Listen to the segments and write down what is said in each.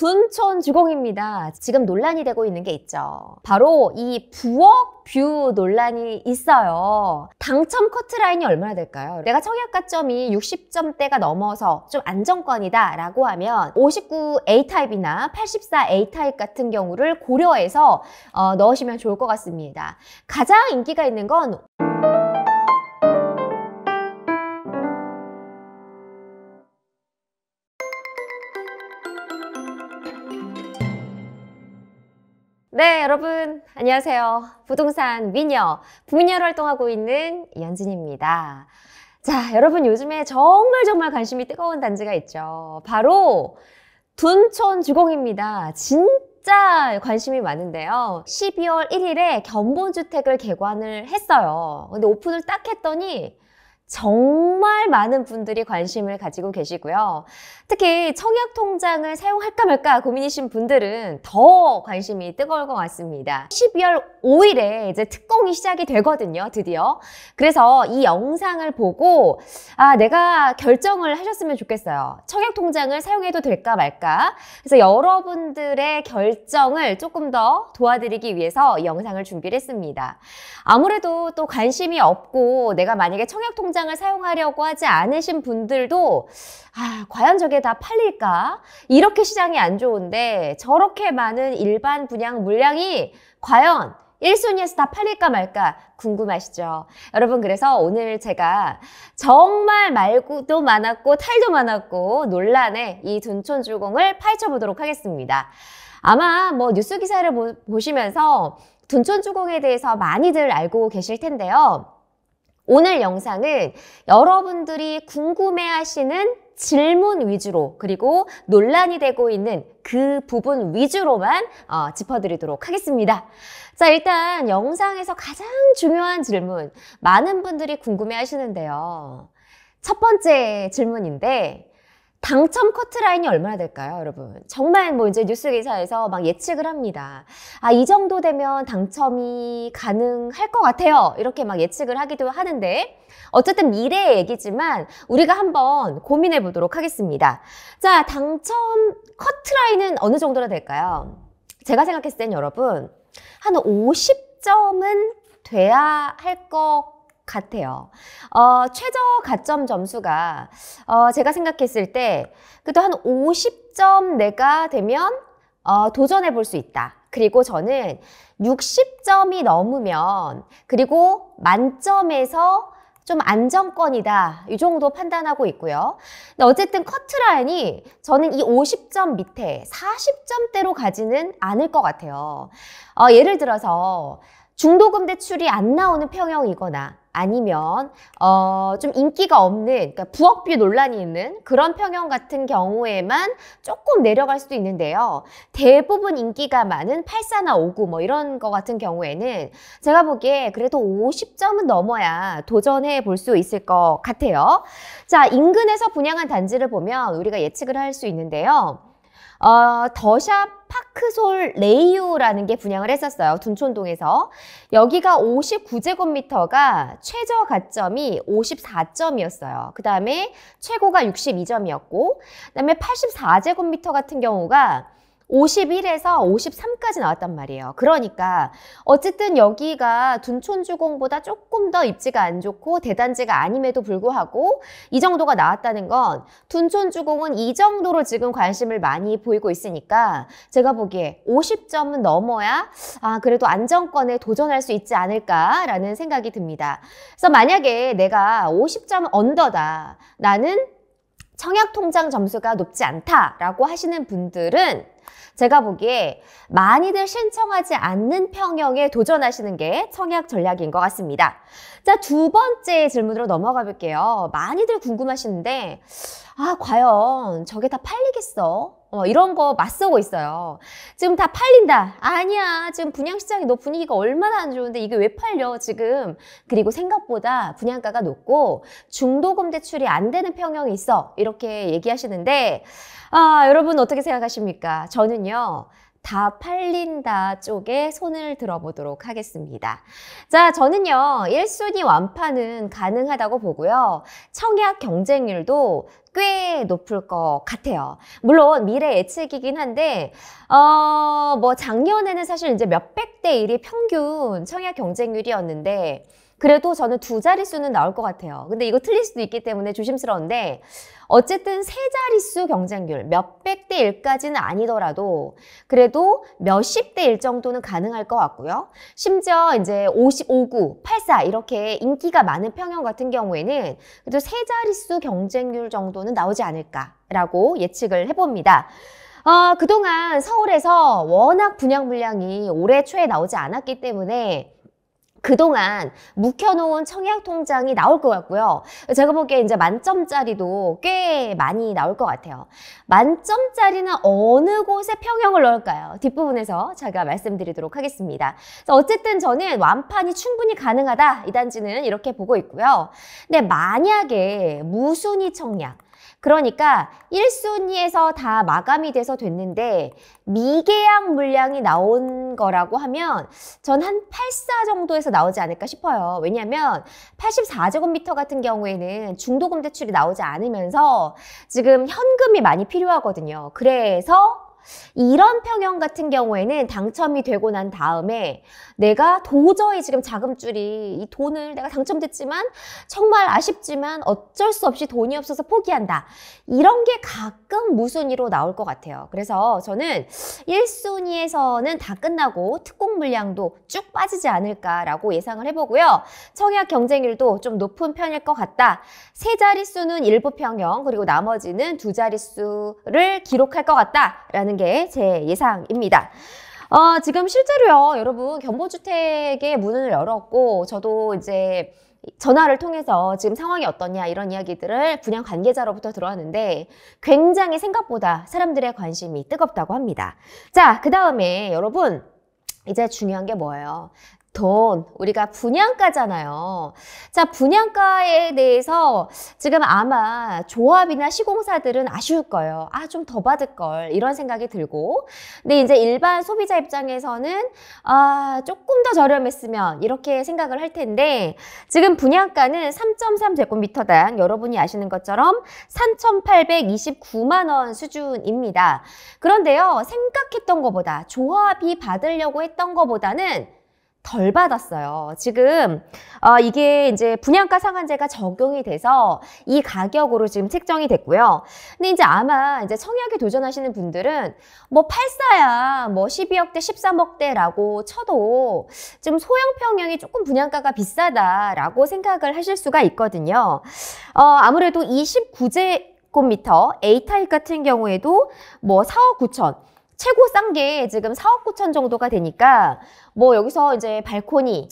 둔촌 주공입니다. 지금 논란이 되고 있는 게 있죠. 바로 이 부엌 뷰 논란이 있어요. 당첨 커트라인이 얼마나 될까요? 내가 청약가점이 60점대가 넘어서 좀 안정권이다 라고 하면 59A 타입이나 84A 타입 같은 경우를 고려해서 어, 넣으시면 좋을 것 같습니다. 가장 인기가 있는 건 네, 여러분 안녕하세요. 부동산 미녀, 부미녀로 활동하고 있는 이현진입니다 자, 여러분 요즘에 정말 정말 관심이 뜨거운 단지가 있죠. 바로 둔촌 주공입니다. 진짜 관심이 많은데요. 12월 1일에 견본주택을 개관을 했어요. 근데 오픈을 딱 했더니 정말 많은 분들이 관심을 가지고 계시고요. 특히 청약 통장을 사용할까 말까 고민이신 분들은 더 관심이 뜨거울 것 같습니다. 12월 5일에 이제 특공이 시작이 되거든요, 드디어. 그래서 이 영상을 보고 아, 내가 결정을 하셨으면 좋겠어요. 청약 통장을 사용해도 될까 말까. 그래서 여러분들의 결정을 조금 더 도와드리기 위해서 영상을 준비를 했습니다. 아무래도 또 관심이 없고 내가 만약에 청약 통장 공장을 사용하려고 하지 않으신 분들도 아, 과연 저게 다 팔릴까? 이렇게 시장이 안 좋은데 저렇게 많은 일반 분양 물량이 과연 1순위에서 다 팔릴까 말까 궁금하시죠? 여러분 그래서 오늘 제가 정말 말고도 많았고 탈도 많았고 논란의 이 둔촌주공을 파헤쳐 보도록 하겠습니다. 아마 뭐 뉴스 기사를 보시면서 둔촌주공에 대해서 많이들 알고 계실 텐데요. 오늘 영상은 여러분들이 궁금해하시는 질문 위주로 그리고 논란이 되고 있는 그 부분 위주로만 어, 짚어드리도록 하겠습니다. 자 일단 영상에서 가장 중요한 질문 많은 분들이 궁금해 하시는데요. 첫 번째 질문인데 당첨 커트라인이 얼마나 될까요, 여러분? 정말 뭐 이제 뉴스 기사에서 막 예측을 합니다. 아, 이 정도 되면 당첨이 가능할 것 같아요. 이렇게 막 예측을 하기도 하는데, 어쨌든 미래의 얘기지만 우리가 한번 고민해 보도록 하겠습니다. 자, 당첨 커트라인은 어느 정도나 될까요? 제가 생각했을 땐 여러분, 한 50점은 돼야 할것 같아요. 어, 최저 가점 점수가 어, 제가 생각했을 때 그래도 한 50점 내가 되면 어, 도전해 볼 수 있다. 그리고 저는 60점이 넘으면 그리고 만점에서 좀 안정권이다 이 정도 판단하고 있고요. 근데 어쨌든 커트라인이 저는 이 50점 밑에 40점대로 가지는 않을 것 같아요. 어, 예를 들어서 중도금 대출이 안 나오는 평형이거나 아니면 어, 좀 인기가 없는 그러니까 부업비 논란이 있는 그런 평형 같은 경우에만 조금 내려갈 수도 있는데요. 대부분 인기가 많은 84나 59뭐 이런 거 같은 경우에는 제가 보기에 그래도 50점은 넘어야 도전해 볼 수 있을 것 같아요. 자, 인근에서 분양한 단지를 보면 우리가 예측을 할 수 있는데요. 어, 더샵 파크솔 레이유라는 게 분양을 했었어요. 둔촌동에서. 여기가 59제곱미터가 최저 가점이 54점이었어요. 그 다음에 최고가 62점이었고, 그 다음에 84제곱미터 같은 경우가 51에서 53까지 나왔단 말이에요. 그러니까 어쨌든 여기가 둔촌주공보다 조금 더 입지가 안 좋고 대단지가 아님에도 불구하고 이 정도가 나왔다는 건 둔촌주공은 이 정도로 지금 관심을 많이 보이고 있으니까 제가 보기에 50점은 넘어야 아 그래도 안정권에 도전할 수 있지 않을까라는 생각이 듭니다. 그래서 만약에 내가 50점 언더다. 나는 청약 통장 점수가 높지 않다라고 하시는 분들은 제가 보기에 많이들 신청하지 않는 평형에 도전하시는 게 청약 전략인 것 같습니다. 자, 두 번째 질문으로 넘어가 볼게요. 많이들 궁금하시는데 아, 과연 저게 다 팔리겠어? 어, 이런 거 맞서고 있어요. 지금 다 팔린다. 아니야. 지금 분양시장이 너 분위기가 얼마나 안 좋은데 이게 왜 팔려, 지금. 그리고 생각보다 분양가가 높고 중도금 대출이 안 되는 평형이 있어. 이렇게 얘기하시는데, 아, 여러분 어떻게 생각하십니까? 저는요, 다 팔린다 쪽에 손을 들어보도록 하겠습니다. 자, 저는요, 1순위 완판은 가능하다고 보고요. 청약 경쟁률도 꽤 높을 것 같아요. 물론 미래 예측이긴 한데, 어, 뭐 작년에는 사실 이제 몇백 대일이 평균 청약 경쟁률이었는데, 그래도 저는 두 자릿수는 나올 것 같아요. 근데 이거 틀릴 수도 있기 때문에 조심스러운데 어쨌든 세 자릿수 경쟁률 몇백 대 1까지는 아니더라도 그래도 몇십 대1 정도는 가능할 것 같고요. 심지어 이제 55구, 84 이렇게 인기가 많은 평형 같은 경우에는 그래도 세 자릿수 경쟁률 정도는 나오지 않을까라고 예측을 해봅니다. 어, 그동안 서울에서 워낙 분양 물량이 올해 초에 나오지 않았기 때문에 그동안 묵혀놓은 청약 통장이 나올 것 같고요. 제가 보기에 이제 만점짜리도 꽤 많이 나올 것 같아요. 만점짜리는 어느 곳에 평형을 넣을까요? 뒷부분에서 제가 말씀드리도록 하겠습니다. 어쨌든 저는 완판이 충분히 가능하다. 이 단지는 이렇게 보고 있고요. 근데 만약에 무순위 청약, 그러니까 1순위에서 다 마감이 돼서 됐는데 미계약 물량이 나온 거라고 하면 전 한 84 정도에서 나오지 않을까 싶어요. 왜냐하면 84제곱미터 같은 경우에는 중도금 대출이 나오지 않으면서 지금 현금이 많이 필요하거든요. 그래서 이런 평형 같은 경우에는 당첨이 되고 난 다음에 내가 도저히 지금 자금줄이 이 돈을 내가 당첨됐지만 정말 아쉽지만 어쩔 수 없이 돈이 없어서 포기한다. 이런 게 가끔 무순위로 나올 것 같아요. 그래서 저는 1순위에서는 다 끝나고 특공 물량도 쭉 빠지지 않을까라고 예상을 해보고요. 청약 경쟁률도 좀 높은 편일 것 같다. 세 자릿수는 일부 평형 그리고 나머지는 두 자릿수를 기록할 것 같다라는 게 제 예상입니다. 어, 지금 실제로요, 여러분, 경보주택의 문을 열었고, 저도 이제 전화를 통해서 지금 상황이 어떠냐 이런 이야기들을 분양 관계자로부터 들어왔는데 굉장히 생각보다 사람들의 관심이 뜨겁다고 합니다. 자, 그 다음에 여러분, 이제 중요한 게 뭐예요? 돈, 우리가 분양가잖아요. 자, 분양가에 대해서 지금 아마 조합이나 시공사들은 아쉬울 거예요. 아, 좀 더 받을 걸. 이런 생각이 들고. 근데 이제 일반 소비자 입장에서는 아, 조금 더 저렴했으면 이렇게 생각을 할 텐데 지금 분양가는 3.3제곱미터당 여러분이 아시는 것처럼 3,829만 원 수준입니다. 그런데요, 생각했던 것보다 조합이 받으려고 했던 것보다는 덜 받았어요. 지금 어, 이게 이제 분양가 상한제가 적용이 돼서 이 가격으로 지금 책정이 됐고요. 근데 이제 아마 이제 청약에 도전하시는 분들은 뭐 팔사야 뭐 12억대 13억대라고 쳐도 좀 소형 평형이 조금 분양가가 비싸다라고 생각을 하실 수가 있거든요. 어, 아무래도 이 29제 곱미터 A타입 같은 경우에도 뭐 4억 9천 최고 싼 게 지금 4억 9천 정도가 되니까 뭐 여기서 이제 발코니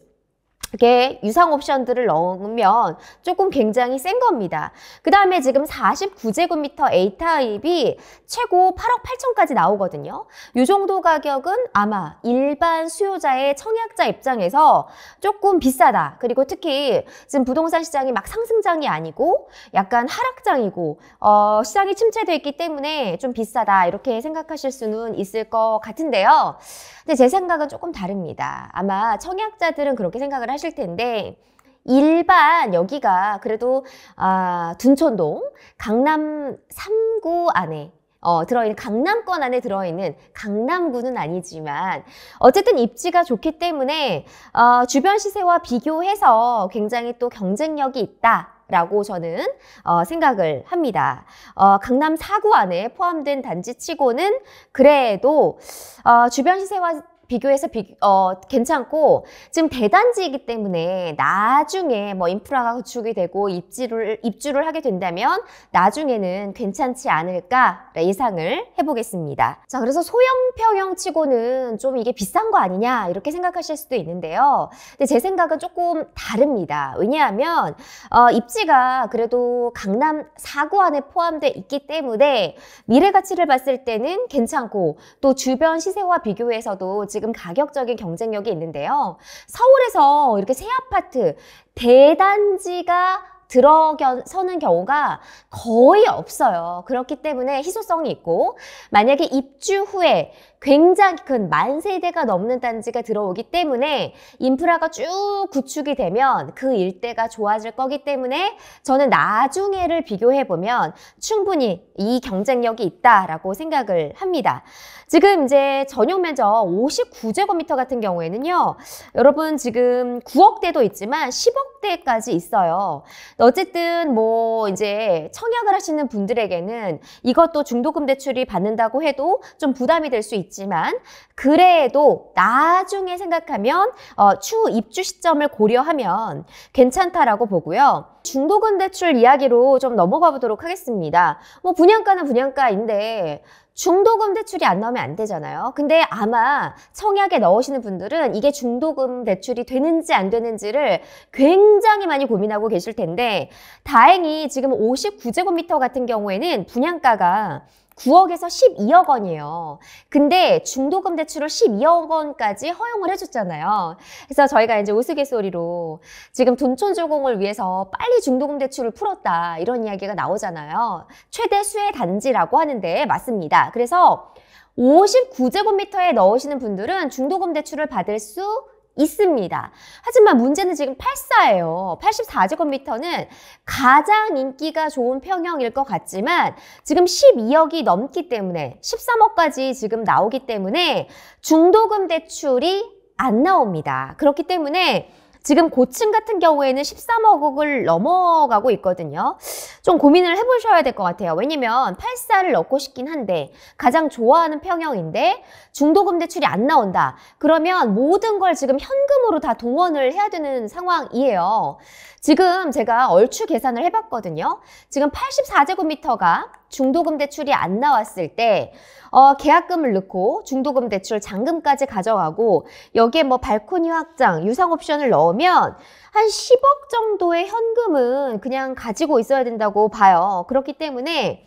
이렇게 유상 옵션들을 넣으면 조금 굉장히 센 겁니다. 그 다음에 지금 49제곱미터 A타입이 최고 8억 8천까지 나오거든요. 이 정도 가격은 아마 일반 수요자의 청약자 입장에서 조금 비싸다. 그리고 특히 지금 부동산 시장이 막 상승장이 아니고 약간 하락장이고 어, 시장이 침체되어 있기 때문에 좀 비싸다 이렇게 생각하실 수는 있을 것 같은데요. 근데 제 생각은 조금 다릅니다. 아마 청약자들은 그렇게 생각을 하실 텐데 일반 여기가 그래도 아, 둔촌동 강남 3구 안에 어, 들어있는 강남권 안에 들어있는 강남구는 아니지만 어쨌든 입지가 좋기 때문에 어, 주변 시세와 비교해서 굉장히 또 경쟁력이 있다. 라고 저는 어, 생각을 합니다. 어, 강남 4구 안에 포함된 단지 치고는 그래도 어, 주변 시세와 비교해서 비, 어, 괜찮고 지금 대단지이기 때문에 나중에 뭐 인프라가 구축이 되고 입지를 입주를 하게 된다면 나중에는 괜찮지 않을까 예상을 해보겠습니다. 자 그래서 소형 평형치고는 좀 이게 비싼 거 아니냐 이렇게 생각하실 수도 있는데요. 근데 제 생각은 조금 다릅니다. 왜냐하면 어, 입지가 그래도 강남 4구 안에 포함돼 있기 때문에 미래 가치를 봤을 때는 괜찮고 또 주변 시세와 비교해서도 지금 지금 가격적인 경쟁력이 있는데요. 서울에서 이렇게 새 아파트 대단지가 들어서는 경우가 거의 없어요. 그렇기 때문에 희소성이 있고 만약에 입주 후에 굉장히 큰 만 세대가 넘는 단지가 들어오기 때문에 인프라가 쭉 구축이 되면 그 일대가 좋아질 거기 때문에 저는 나중에를 비교해 보면 충분히 이 경쟁력이 있다라고 생각을 합니다. 지금 이제 전용 면적 59제곱미터 같은 경우에는요. 여러분 지금 9억대도 있지만 10억대까지 있어요. 어쨌든 뭐 이제 청약을 하시는 분들에게는 이것도 중도금 대출이 받는다고 해도 좀 부담이 될 수 있다. 있지만 그래도 나중에 생각하면 어, 추후 입주 시점을 고려하면 괜찮다라고 보고요. 중도금 대출 이야기로 좀 넘어가 보도록 하겠습니다. 뭐 분양가는 분양가인데 중도금 대출이 안 나오면 안 되잖아요. 근데 아마 청약에 넣으시는 분들은 이게 중도금 대출이 되는지 안 되는지를 굉장히 많이 고민하고 계실 텐데 다행히 지금 59제곱미터 같은 경우에는 분양가가 9억에서 12억 원이에요. 근데 중도금 대출을 12억 원까지 허용을 해줬잖아요. 그래서 저희가 이제 우스갯소리로 지금 돈촌조공을 위해서 빨리 중도금 대출을 풀었다 이런 이야기가 나오잖아요. 최대 수혜 단지라고 하는데 맞습니다. 그래서 59제곱미터에 넣으시는 분들은 중도금 대출을 받을 수 있습니다. 하지만 문제는 지금 84예요. 84제곱미터는 가장 인기가 좋은 평형일 것 같지만 지금 12억이 넘기 때문에 13억까지 지금 나오기 때문에 중도금 대출이 안 나옵니다. 그렇기 때문에 지금 고층 같은 경우에는 13억 을 넘어가고 있거든요. 좀 고민을 해보셔야 될 것 같아요. 왜냐면 8사를 넣고 싶긴 한데 가장 좋아하는 평형인데 중도금 대출이 안 나온다. 그러면 모든 걸 지금 현금으로 다 동원을 해야 되는 상황이에요. 지금 제가 얼추 계산을 해봤거든요. 지금 84제곱미터가 중도금 대출이 안 나왔을 때 어, 계약금을 넣고 중도금 대출 잔금까지 가져가고 여기에 뭐 발코니 확장, 유상 옵션을 넣으면 한 10억 정도의 현금은 그냥 가지고 있어야 된다고 봐요. 그렇기 때문에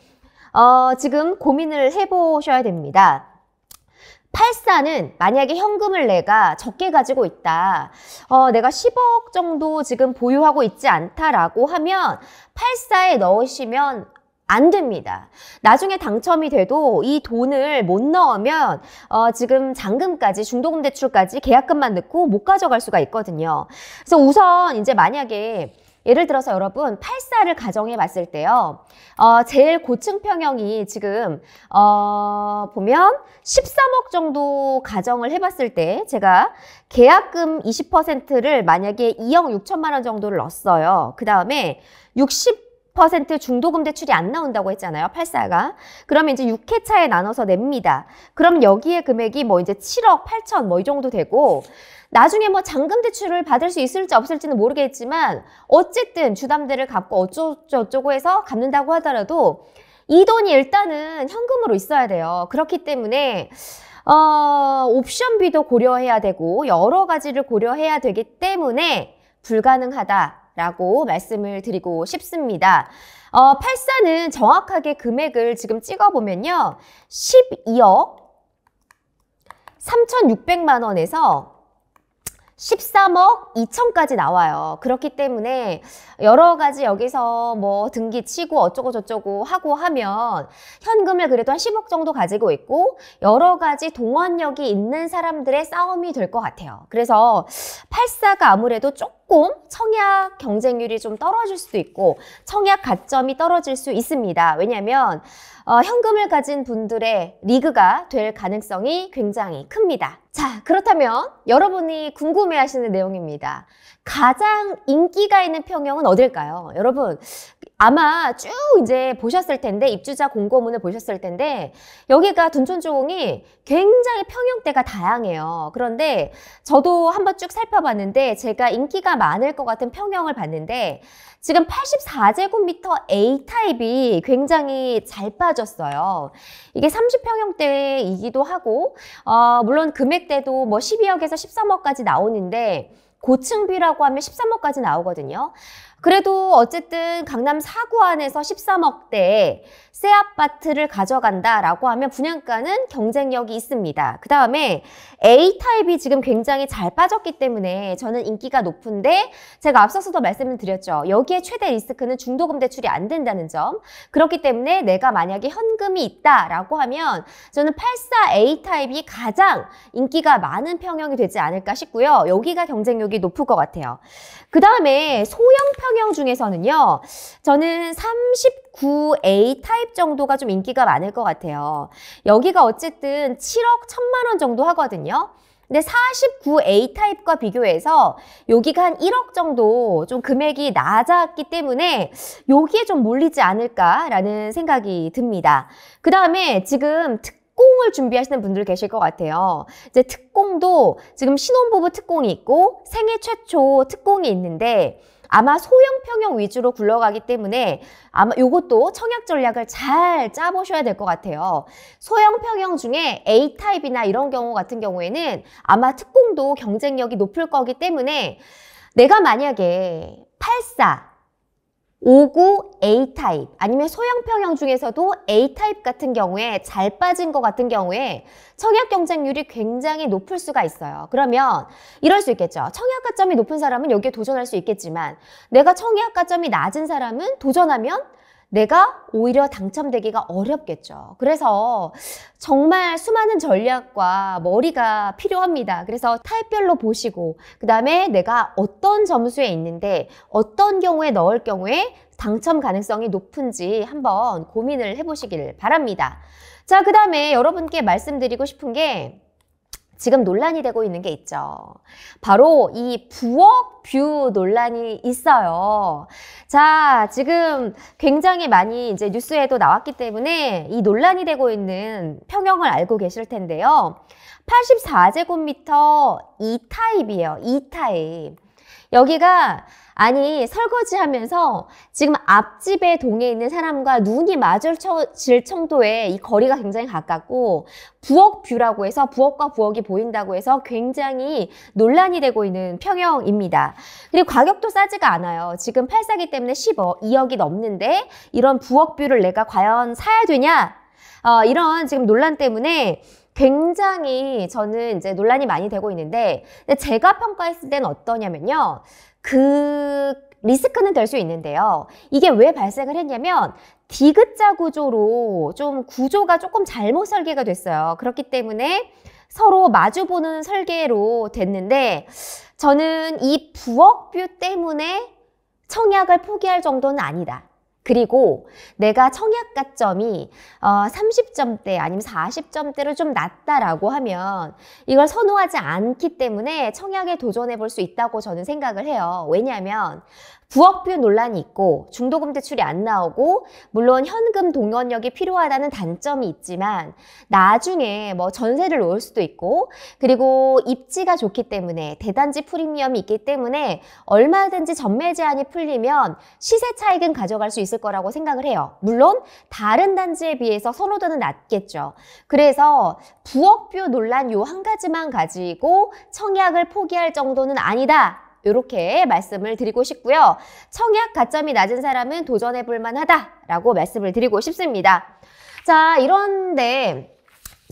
어, 지금 고민을 해보셔야 됩니다. 팔사는 만약에 현금을 내가 적게 가지고 있다. 어, 내가 10억 정도 지금 보유하고 있지 않다라고 하면 팔사에 넣으시면 안 됩니다. 나중에 당첨이 돼도 이 돈을 못 넣으면 어, 지금 잔금까지 중도금 대출까지 계약금만 넣고 못 가져갈 수가 있거든요. 그래서 우선 이제 만약에 예를 들어서 여러분 8 4를 가정해 봤을 때요. 어, 제일 고층 평형이 지금 어, 보면 13억 정도 가정을 해 봤을 때 제가 계약금 20%를 만약에 2억 6천만 원 정도를 넣었어요. 그 다음에 60 10% 중도금 대출이 안 나온다고 했잖아요. 84가. 그러면 이제 6회차에 나눠서 냅니다. 그럼 여기에 금액이 뭐 이제 7억 8천 뭐 이 정도 되고 나중에 뭐 잔금 대출을 받을 수 있을지 없을지는 모르겠지만 어쨌든 주담대를 갚고 어쩌고저쩌고 해서 갚는다고 하더라도 이 돈이 일단은 현금으로 있어야 돼요. 그렇기 때문에 어, 옵션비도 고려해야 되고 여러 가지를 고려해야 되기 때문에 불가능하다. 라고 말씀을 드리고 싶습니다. 어, 8 4는 정확하게 금액을 지금 찍어보면요. 12억 3,600만 원에서 13억 2천까지 나와요. 그렇기 때문에 여러 가지 여기서 뭐 등기 치고 어쩌고 저쩌고 하고 하면 현금을 그래도 한 10억 정도 가지고 있고 여러 가지 동원력이 있는 사람들의 싸움이 될 것 같아요. 그래서 8 4가 아무래도 조금 조금 청약 경쟁률이 좀 떨어질 수도 있고 청약 가점이 떨어질 수 있습니다. 왜냐하면 어, 현금을 가진 분들의 리그가 될 가능성이 굉장히 큽니다. 자, 그렇다면 여러분이 궁금해하시는 내용입니다. 가장 인기가 있는 평형은 어딜까요? 여러분, 아마 쭉 이제 보셨을 텐데 입주자 공고문을 보셨을 텐데 여기가 둔촌주공이 굉장히 평형대가 다양해요. 그런데 저도 한번 쭉 살펴봤는데 제가 인기가 많을 것 같은 평형을 봤는데 지금 84제곱미터 A 타입이 굉장히 잘 빠졌어요. 이게 30평형대이기도 하고 어, 물론 금액대도 뭐 12억에서 13억까지 나오는데 고층비라고 하면 13억까지 나오거든요. 그래도 어쨌든 강남 4구 안에서 1 3억대새 아파트를 가져간다라고 하면 분양가는 경쟁력이 있습니다. 그 다음에 A타입이 지금 굉장히 잘 빠졌기 때문에 저는 인기가 높은데 제가 앞서서도 말씀을 드렸죠. 여기에 최대 리스크는 중도금 대출이 안 된다는 점. 그렇기 때문에 내가 만약에 현금이 있다라고 하면 저는 84A 타입이 가장 인기가 많은 평형이 되지 않을까 싶고요. 여기가 경쟁력이 높을 것 같아요. 그 다음에 소형 평 친환 중에서는요. 저는 39A 타입 정도가 좀 인기가 많을 것 같아요. 여기가 어쨌든 7억 1천만 원 정도 하거든요. 근데 49A 타입과 비교해서 여기가 한 1억 정도 좀 금액이 낮았기 때문에 여기에 좀 몰리지 않을까라는 생각이 듭니다. 그 다음에 지금 특 특공을 준비하시는 분들 계실 것 같아요. 이제 특공도 지금 신혼부부 특공이 있고 생애 최초 특공이 있는데 아마 소형 평형 위주로 굴러가기 때문에 아마 이것도 청약 전략을 잘 짜보셔야 될 것 같아요. 소형 평형 중에 A타입이나 이런 경우 같은 경우에는 아마 특공도 경쟁력이 높을 거기 때문에 내가 만약에 84, 오구 A타입 아니면 소형평형 중에서도 A타입 같은 경우에 잘 빠진 것 같은 경우에 청약 경쟁률이 굉장히 높을 수가 있어요. 그러면 이럴 수 있겠죠. 청약 가점이 높은 사람은 여기에 도전할 수 있겠지만 내가 청약 가점이 낮은 사람은 도전하면 내가 오히려 당첨되기가 어렵겠죠. 그래서 정말 수많은 전략과 머리가 필요합니다. 그래서 타입별로 보시고 그 다음에 내가 어떤 점수에 있는데 어떤 경우에 넣을 경우에 당첨 가능성이 높은지 한번 고민을 해보시길 바랍니다. 자, 그 다음에 여러분께 말씀드리고 싶은 게 지금 논란이 되고 있는 게 있죠. 바로 이 부엌 뷰 논란이 있어요. 자, 지금 굉장히 많이 이제 뉴스에도 나왔기 때문에 이 논란이 되고 있는 평형을 알고 계실 텐데요. 84제곱미터 2타입이에요. 2타입. 여기가 아니 설거지하면서 지금 앞집에 동에 있는 사람과 눈이 마주칠 정도의 이 거리가 굉장히 가깝고 부엌 뷰라고 해서 부엌과 부엌이 보인다고 해서 굉장히 논란이 되고 있는 평형입니다. 그리고 가격도 싸지가 않아요. 지금 팔사기 때문에 10억, 2억이 넘는데 이런 부엌 뷰를 내가 과연 사야 되냐? 어, 이런 지금 논란 때문에 굉장히 저는 이제 논란이 많이 되고 있는데 제가 평가했을 때는 어떠냐면요. 그 리스크는 될 수 있는데요. 이게 왜 발생을 했냐면 디귿자 구조로 좀 구조가 조금 잘못 설계가 됐어요. 그렇기 때문에 서로 마주보는 설계로 됐는데 저는 이 부엌뷰 때문에 청약을 포기할 정도는 아니다. 그리고 내가 청약 가점이 어, 30점대 아니면 40점대로 좀 낮다라고 하면 이걸 선호하지 않기 때문에 청약에 도전해 볼 수 있다고 저는 생각을 해요. 왜냐하면 부업뷰 논란이 있고 중도금 대출이 안 나오고 물론 현금 동원력이 필요하다는 단점이 있지만 나중에 뭐 전세를 놓을 수도 있고 그리고 입지가 좋기 때문에 대단지 프리미엄이 있기 때문에 얼마든지 전매 제한이 풀리면 시세 차익은 가져갈 수 있을 거라고 생각을 해요. 물론 다른 단지에 비해서 선호도는 낮겠죠. 그래서 부업뷰 논란 요 한 가지만 가지고 청약을 포기할 정도는 아니다. 이렇게 말씀을 드리고 싶고요. 청약 가점이 낮은 사람은 도전해 볼 만하다라고 말씀을 드리고 싶습니다. 자, 이런데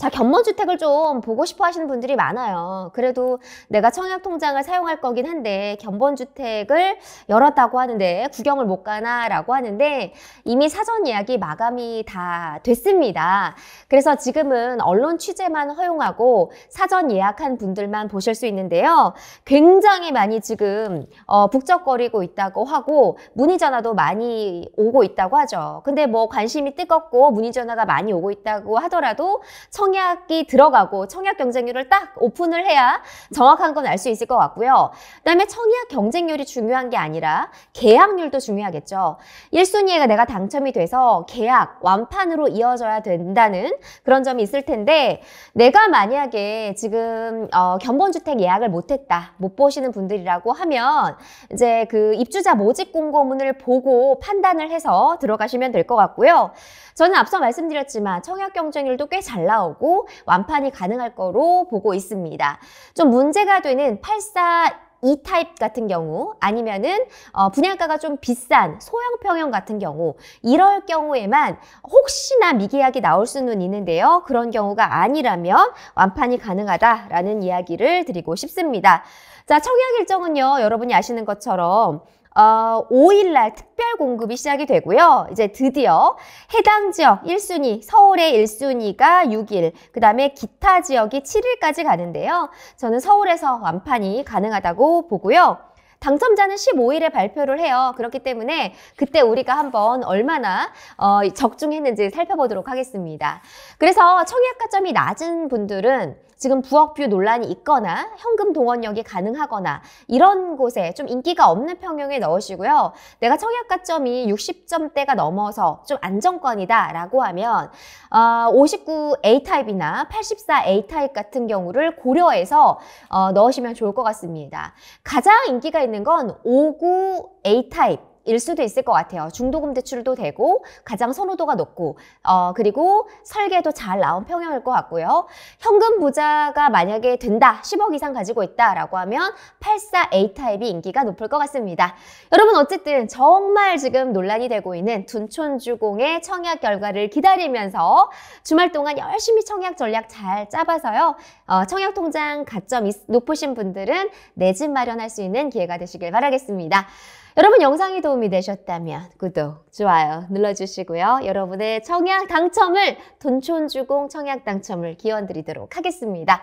자, 견문주택을 좀 보고 싶어 하시는 분들이 많아요. 그래도 내가 청약통장을 사용할 거긴 한데, 견본주택을 열었다고 하는데, 구경을 못 가나? 라고 하는데, 이미 사전 예약이 마감이 다 됐습니다. 그래서 지금은 언론 취재만 허용하고, 사전 예약한 분들만 보실 수 있는데요. 굉장히 많이 지금, 어, 북적거리고 있다고 하고, 문의전화도 많이 오고 있다고 하죠. 근데 뭐 관심이 뜨겁고, 문의전화가 많이 오고 있다고 하더라도, 청 청약이 들어가고 청약 경쟁률을 딱 오픈을 해야 정확한 건 알 수 있을 것 같고요. 그다음에 청약 경쟁률이 중요한 게 아니라 계약률도 중요하겠죠. 1순위에 내가 당첨이 돼서 계약 완판으로 이어져야 된다는 그런 점이 있을 텐데 내가 만약에 지금 어, 견본주택 예약을 못했다 못 보시는 분들이라고 하면 이제 그 입주자 모집 공고문을 보고 판단을 해서 들어가시면 될 것 같고요. 저는 앞서 말씀드렸지만 청약 경쟁률도 꽤 잘 나오고 하고 완판이 가능할 거로 보고 있습니다. 좀 문제가 되는 84이 타입 같은 경우 아니면은 어, 분양가가 좀 비싼 소형 평형 같은 경우 이럴 경우에만 혹시나 미계약이 나올 수는 있는데요. 그런 경우가 아니라면 완판이 가능하다라는 이야기를 드리고 싶습니다. 자, 청약 일정은요. 여러분이 아시는 것처럼 어, 5일날 특별 공급이 시작이 되고요. 이제 드디어 해당 지역 1순위, 서울의 1순위가 6일, 그 다음에 기타 지역이 7일까지 가는데요. 저는 서울에서 완판이 가능하다고 보고요. 당첨자는 15일에 발표를 해요. 그렇기 때문에 그때 우리가 한번 얼마나 어, 적중했는지 살펴보도록 하겠습니다. 그래서 청약가점이 낮은 분들은 지금 부업뷰 논란이 있거나 현금 동원력이 가능하거나 이런 곳에 좀 인기가 없는 평형에 넣으시고요. 내가 청약가점이 60점대가 넘어서 좀 안정권이다 라고 하면 어, 59A 타입이나 84A 타입 같은 경우를 고려해서 어, 넣으시면 좋을 것 같습니다. 가장 인기가 있는 건 59A 타입 일 수도 있을 것 같아요. 중도금 대출도 되고 가장 선호도가 높고 어 그리고 설계도 잘 나온 평형일 것 같고요. 현금 부자가 만약에 된다 10억 이상 가지고 있다라고 하면 84A 타입이 인기가 높을 것 같습니다. 여러분 어쨌든 정말 지금 논란이 되고 있는 둔촌주공의 청약 결과를 기다리면서 주말 동안 열심히 청약 전략 잘 짜봐서요. 어 청약 통장 가점 높으신 분들은 내 집 마련할 수 있는 기회가 되시길 바라겠습니다. 여러분 영상이 도움이 되셨다면 구독, 좋아요 눌러주시고요. 여러분의 청약 당첨을 돈촌주공 청약 당첨을 기원 드리도록 하겠습니다.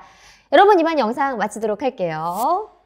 여러분 이만 영상 마치도록 할게요.